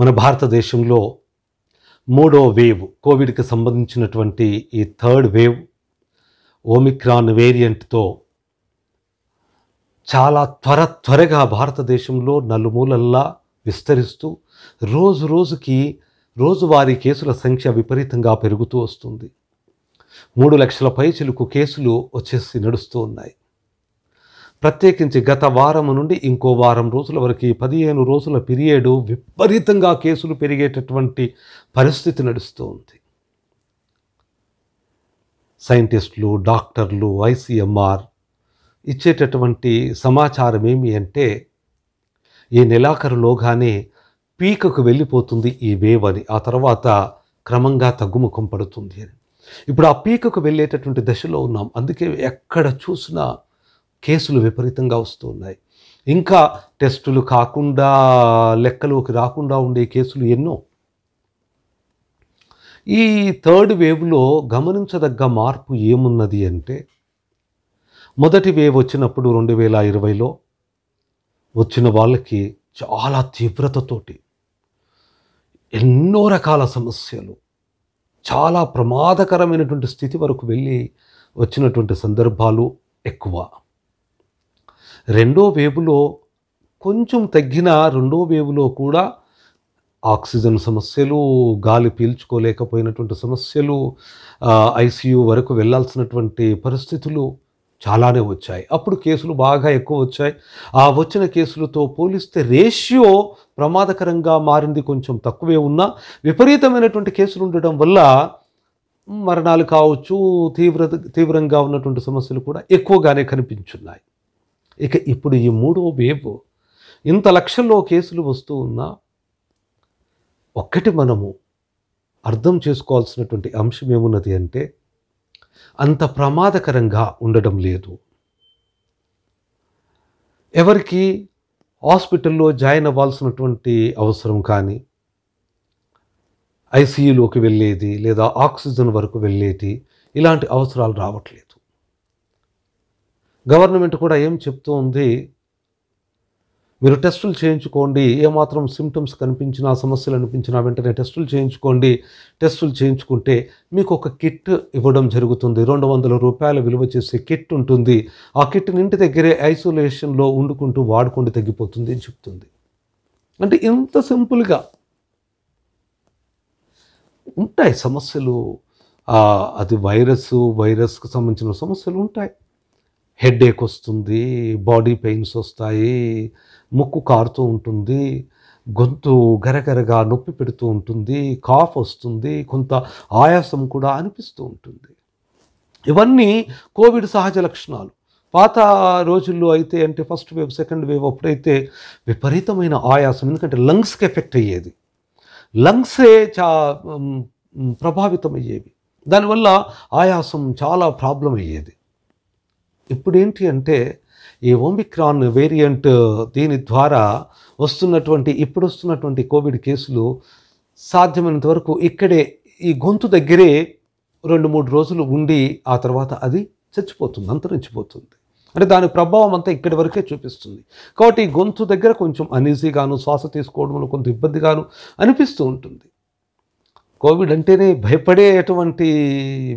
మన భారతదేశంలో మూడో వేవ్ కోవిడ్కి సంబంధించినటువంటి ఈ థర్డ్ వేవ్ ఓమిక్రాన్ వేరియంట్తో చాలా త్వర త్వరగా భారతదేశంలో నలుమూలల్లా విస్తరిస్తూ రోజు రోజుకి రోజువారీ కేసుల సంఖ్య విపరీతంగా పెరుగుతూ వస్తుంది మూడు లక్షల పైచిలకు కేసులు వచ్చేసి నడుస్తూ ఉన్నాయి ప్రత్యేకించి గత వారం నుండి ఇంకో వారం రోజుల వరకు పదిహేను రోజుల పీరియడు విపరీతంగా కేసులు పెరిగేటటువంటి పరిస్థితి నడుస్తూ ఉంది సైంటిస్టులు డాక్టర్లు ఐసీఎంఆర్ ఇచ్చేటటువంటి సమాచారం ఏమి అంటే ఈ నెలాఖరులోగానే పీకకు వెళ్ళిపోతుంది ఈ వేవ్ అని ఆ తర్వాత క్రమంగా తగ్గుముఖం పడుతుంది అని ఇప్పుడు ఆ పీకకు వెళ్ళేటటువంటి దశలో ఉన్నాం అందుకే ఎక్కడ చూసినా కేసులు విపరీతంగా వస్తూ ఉన్నాయి ఇంకా టెస్టులు కాకుండా లెక్కలోకి రాకుండా ఉండే కేసులు ఎన్నో ఈ థర్డ్ వేవ్లో గమనించదగ్గ మార్పు ఏమున్నది అంటే మొదటి వేవ్ వచ్చినప్పుడు రెండు వేల ఇరవైలో వచ్చిన వాళ్ళకి చాలా తీవ్రతతోటి ఎన్నో రకాల సమస్యలు చాలా ప్రమాదకరమైనటువంటి స్థితి వరకు వెళ్ళి వచ్చినటువంటి సందర్భాలు ఎక్కువ రెండో వేవ్లో కొంచెం తగ్గిన రెండో వేవ్లో కూడా ఆక్సిజన్ సమస్యలు గాలి పీల్చుకోలేకపోయినటువంటి సమస్యలు ఐసీయూ వరకు వెళ్ళాల్సినటువంటి పరిస్థితులు చాలానే వచ్చాయి అప్పుడు కేసులు బాగా ఎక్కువ వచ్చాయి ఆ వచ్చిన కేసులతో పోలిస్తే రేషియో ప్రమాదకరంగా మారింది కొంచెం తక్కువే ఉన్నా విపరీతమైనటువంటి కేసులు ఉండటం వల్ల మరణాలు కావచ్చు తీవ్ర తీవ్రంగా ఉన్నటువంటి సమస్యలు కూడా ఎక్కువగానే కనిపించున్నాయి ఇక ఇప్పుడు ఈ మూడో వేవ్ ఇంత లక్షల్లో కేసులు వస్తూ ఉన్నా ఒక్కటి మనము అర్థం చేసుకోవాల్సినటువంటి అంశం ఏమున్నది అంటే అంత ప్రమాదకరంగా ఉండడం లేదు ఎవరికి హాస్పిటల్లో జాయిన్ అవ్వాల్సినటువంటి అవసరం కానీ ఐసీయూలోకి వెళ్ళేది లేదా ఆక్సిజన్ వరకు వెళ్ళేది ఇలాంటి అవసరాలు రావట్లేదు గవర్నమెంట్ కూడా ఏం చెప్తూ ఉంది మీరు టెస్టులు చేయించుకోండి ఏమాత్రం సిమ్టమ్స్ కనిపించినా సమస్యలు అనిపించినా వెంటనే టెస్టులు చేయించుకోండి టెస్టులు చేయించుకుంటే మీకు ఒక కిట్ ఇవ్వడం జరుగుతుంది రెండు వందల రూపాయల విలువ చేసే కిట్ ఉంటుంది ఆ కిట్ని ఇంటి దగ్గరే ఐసోలేషన్లో వండుకుంటూ వాడుకుంటూ తగ్గిపోతుంది అని చెప్తుంది అంటే ఇంత సింపుల్గా ఉంటాయి సమస్యలు అది వైరస్ వైరస్కి సంబంధించిన సమస్యలు ఉంటాయి ఏక్ వస్తుంది బాడీ పెయిన్స్ వస్తాయి ముక్కు కారుతూ ఉంటుంది గొంతు గరగరగా నొప్పి పెడుతూ ఉంటుంది కాఫ్ వస్తుంది కొంత ఆయాసం కూడా అనిపిస్తూ ఉంటుంది ఇవన్నీ కోవిడ్ సహజ లక్షణాలు పాత రోజుల్లో అయితే అంటే ఫస్ట్ వేవ్ సెకండ్ వేవ్ అప్పుడైతే విపరీతమైన ఆయాసం ఎందుకంటే లంగ్స్కి ఎఫెక్ట్ అయ్యేది లంగ్సే చా ప్రభావితం అయ్యేవి దానివల్ల ఆయాసం చాలా ప్రాబ్లం అయ్యేది ఇప్పుడు ఏంటి అంటే ఈ ఓమిక్రాన్ వేరియంట్ దీని ద్వారా వస్తున్నటువంటి ఇప్పుడు వస్తున్నటువంటి కోవిడ్ కేసులు సాధ్యమైనంత వరకు ఇక్కడే ఈ గొంతు దగ్గరే రెండు మూడు రోజులు ఉండి ఆ తర్వాత అది చచ్చిపోతుంది అంతరించిపోతుంది అంటే దాని ప్రభావం అంతా ఇక్కడి వరకే చూపిస్తుంది కాబట్టి ఈ గొంతు దగ్గర కొంచెం అనీజీగాను శ్వాస తీసుకోవడంలో కొంత ఇబ్బందిగాను అనిపిస్తూ ఉంటుంది కోవిడ్ అంటేనే భయపడేటువంటి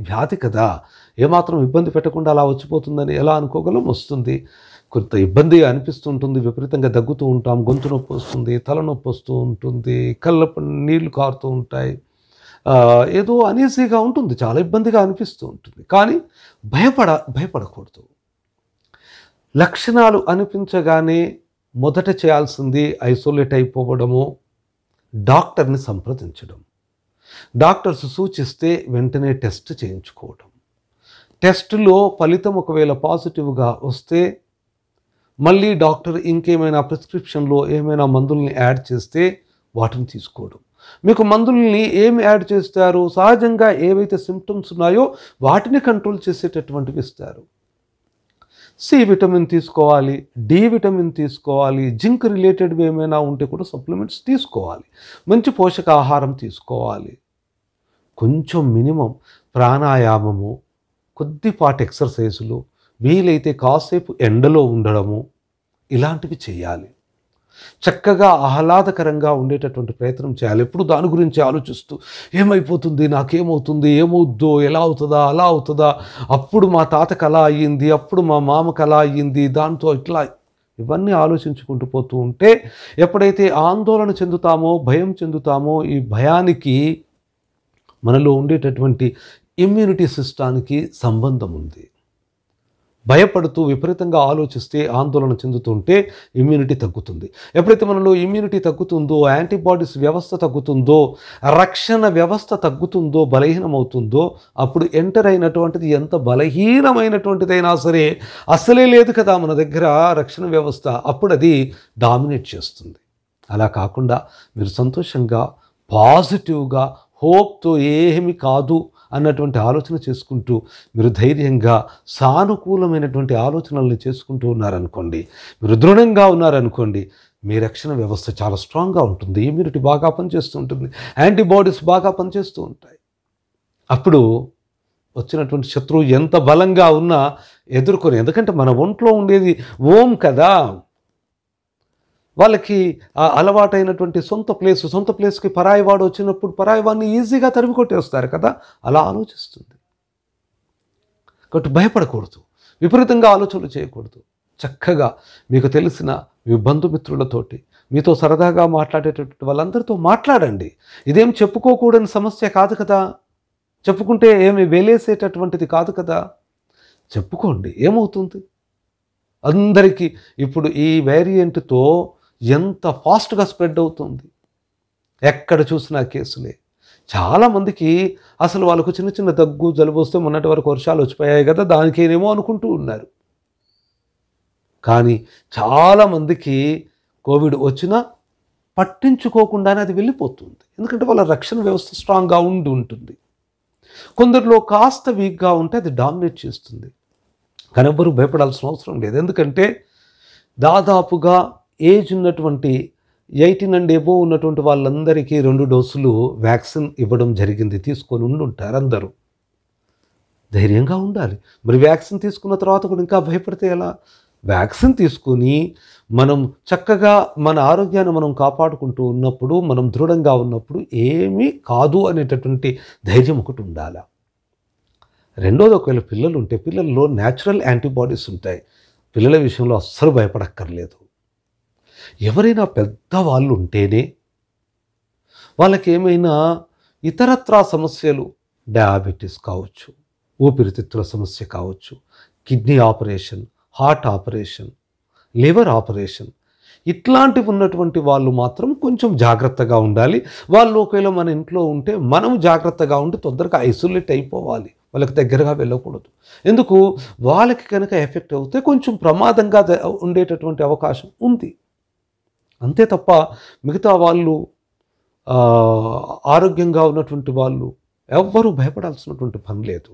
వ్యాధి కదా ఏమాత్రం ఇబ్బంది పెట్టకుండా అలా వచ్చిపోతుందని ఎలా అనుకోగలం వస్తుంది కొంత ఇబ్బంది అనిపిస్తుంటుంది విపరీతంగా దగ్గుతూ ఉంటాం గొంతు నొప్పి వస్తుంది తలనొప్పి వస్తూ ఉంటుంది కళ్ళ నీళ్లు కారుతూ ఉంటాయి ఏదో అనీసీగా ఉంటుంది చాలా ఇబ్బందిగా అనిపిస్తూ ఉంటుంది కానీ భయపడ భయపడకూడదు లక్షణాలు అనిపించగానే మొదట చేయాల్సింది ఐసోలేట్ అయిపోవడము డాక్టర్ని సంప్రదించడం డాక్టర్స్ సూచిస్తే వెంటనే టెస్ట్ చేయించుకోవడం టెస్టులో ఫలితం ఒకవేళ పాజిటివ్గా వస్తే మళ్ళీ డాక్టర్ ఇంకేమైనా ప్రిస్క్రిప్షన్లో ఏమైనా మందుల్ని యాడ్ చేస్తే వాటిని తీసుకోవడం మీకు మందుల్ని ఏమి యాడ్ చేస్తారు సహజంగా ఏవైతే సిమ్టమ్స్ ఉన్నాయో వాటిని కంట్రోల్ చేసేటటువంటివి ఇస్తారు సి విటమిన్ తీసుకోవాలి డి విటమిన్ తీసుకోవాలి జింక్ రిలేటెడ్వి ఏమైనా ఉంటే కూడా సప్లిమెంట్స్ తీసుకోవాలి మంచి పోషకాహారం తీసుకోవాలి కొంచెం మినిమం ప్రాణాయామము కొద్దిపాటి ఎక్సర్సైజులు వీలైతే కాసేపు ఎండలో ఉండడము ఇలాంటివి చేయాలి చక్కగా ఆహ్లాదకరంగా ఉండేటటువంటి ప్రయత్నం చేయాలి ఎప్పుడు దాని గురించి ఆలోచిస్తూ ఏమైపోతుంది నాకేమవుతుంది ఏమవుద్దో ఎలా అవుతుందా అలా అవుతుందా అప్పుడు మా తాతకు అలా అయ్యింది అప్పుడు మా మామకు అలా అయ్యింది దాంతో ఇట్లా ఇవన్నీ ఆలోచించుకుంటూ పోతూ ఉంటే ఎప్పుడైతే ఆందోళన చెందుతామో భయం చెందుతామో ఈ భయానికి మనలో ఉండేటటువంటి ఇమ్యూనిటీ సిస్టానికి సంబంధం ఉంది భయపడుతూ విపరీతంగా ఆలోచిస్తే ఆందోళన చెందుతుంటే ఇమ్యూనిటీ తగ్గుతుంది ఎప్పుడైతే మనలో ఇమ్యూనిటీ తగ్గుతుందో యాంటీబాడీస్ వ్యవస్థ తగ్గుతుందో రక్షణ వ్యవస్థ తగ్గుతుందో బలహీనమవుతుందో అప్పుడు ఎంటర్ అయినటువంటిది ఎంత బలహీనమైనటువంటిదైనా సరే అసలే లేదు కదా మన దగ్గర రక్షణ వ్యవస్థ అప్పుడు అది డామినేట్ చేస్తుంది అలా కాకుండా మీరు సంతోషంగా పాజిటివ్గా హోప్తో ఏమి కాదు అన్నటువంటి ఆలోచన చేసుకుంటూ మీరు ధైర్యంగా సానుకూలమైనటువంటి ఆలోచనల్ని చేసుకుంటూ ఉన్నారనుకోండి మీరు దృఢంగా ఉన్నారనుకోండి మీ రక్షణ వ్యవస్థ చాలా స్ట్రాంగ్గా ఉంటుంది ఇమ్యూనిటీ బాగా పనిచేస్తూ ఉంటుంది యాంటీబాడీస్ బాగా పనిచేస్తూ ఉంటాయి అప్పుడు వచ్చినటువంటి శత్రువు ఎంత బలంగా ఉన్నా ఎదుర్కొని ఎందుకంటే మన ఒంట్లో ఉండేది ఓం కదా వాళ్ళకి అలవాటైనటువంటి సొంత ప్లేసు సొంత ప్లేస్కి పరాయి వాడు వచ్చినప్పుడు పరాయి వాడిని ఈజీగా తరిమి కొట్టేస్తారు కదా అలా ఆలోచిస్తుంది కాబట్టి భయపడకూడదు విపరీతంగా ఆలోచనలు చేయకూడదు చక్కగా మీకు తెలిసిన మీ బంధుమిత్రులతోటి మీతో సరదాగా మాట్లాడేటటువంటి వాళ్ళందరితో మాట్లాడండి ఇదేం చెప్పుకోకూడని సమస్య కాదు కదా చెప్పుకుంటే ఏమి వేలేసేటటువంటిది కాదు కదా చెప్పుకోండి ఏమవుతుంది అందరికీ ఇప్పుడు ఈ వేరియంట్తో ఎంత ఫాస్ట్గా స్ప్రెడ్ అవుతుంది ఎక్కడ చూసినా కేసులే చాలామందికి అసలు వాళ్ళకు చిన్న చిన్న దగ్గు జలుబు వస్తే మొన్నటి వరకు వర్షాలు వచ్చిపోయాయి కదా దానికేనేమో అనుకుంటూ ఉన్నారు కానీ చాలామందికి కోవిడ్ వచ్చినా పట్టించుకోకుండానే అది వెళ్ళిపోతుంది ఎందుకంటే వాళ్ళ రక్షణ వ్యవస్థ స్ట్రాంగ్గా ఉండి ఉంటుంది కొందరిలో కాస్త వీక్గా ఉంటే అది డామినేట్ చేస్తుంది కానీ ఎవ్వరూ భయపడాల్సిన అవసరం లేదు ఎందుకంటే దాదాపుగా ఏజ్ ఉన్నటువంటి ఎయిటీన్ అండ్ ఎబో ఉన్నటువంటి వాళ్ళందరికీ రెండు డోసులు వ్యాక్సిన్ ఇవ్వడం జరిగింది తీసుకొని ఉండుంటారు అందరూ ధైర్యంగా ఉండాలి మరి వ్యాక్సిన్ తీసుకున్న తర్వాత కూడా ఇంకా భయపడితే ఎలా వ్యాక్సిన్ తీసుకుని మనం చక్కగా మన ఆరోగ్యాన్ని మనం కాపాడుకుంటూ ఉన్నప్పుడు మనం దృఢంగా ఉన్నప్పుడు ఏమీ కాదు అనేటటువంటి ధైర్యం ఒకటి ఉండాలి రెండోది ఒకవేళ పిల్లలు ఉంటే పిల్లల్లో న్యాచురల్ యాంటీబాడీస్ ఉంటాయి పిల్లల విషయంలో అస్సలు భయపడక్కర్లేదు ఎవరైనా పెద్దవాళ్ళు ఉంటేనే వాళ్ళకేమైనా ఇతరత్రా సమస్యలు డయాబెటీస్ కావచ్చు ఊపిరితిత్తుల సమస్య కావచ్చు kidney operation heart operation liver operation ఇట్లాంటివి ఉన్నటువంటి వాళ్ళు మాత్రం కొంచెం జాగ్రత్తగా ఉండాలి వాళ్ళు ఒకవేళ మన ఇంట్లో ఉంటే మనం జాగ్రత్తగా ఉంటే తొందరగా ఐసోలేట్ అయిపోవాలి వాళ్ళకి దగ్గరగా వెళ్ళకూడదు ఎందుకు వాళ్ళకి కనుక ఎఫెక్ట్ అవుతే కొంచెం ప్రమాదంగా ఉండేటటువంటి అవకాశం ఉంది అంతే తప్ప మిగతా వాళ్ళు ఆరోగ్యంగా ఉన్నటువంటి వాళ్ళు ఎవ్వరూ భయపడాల్సినటువంటి పని లేదు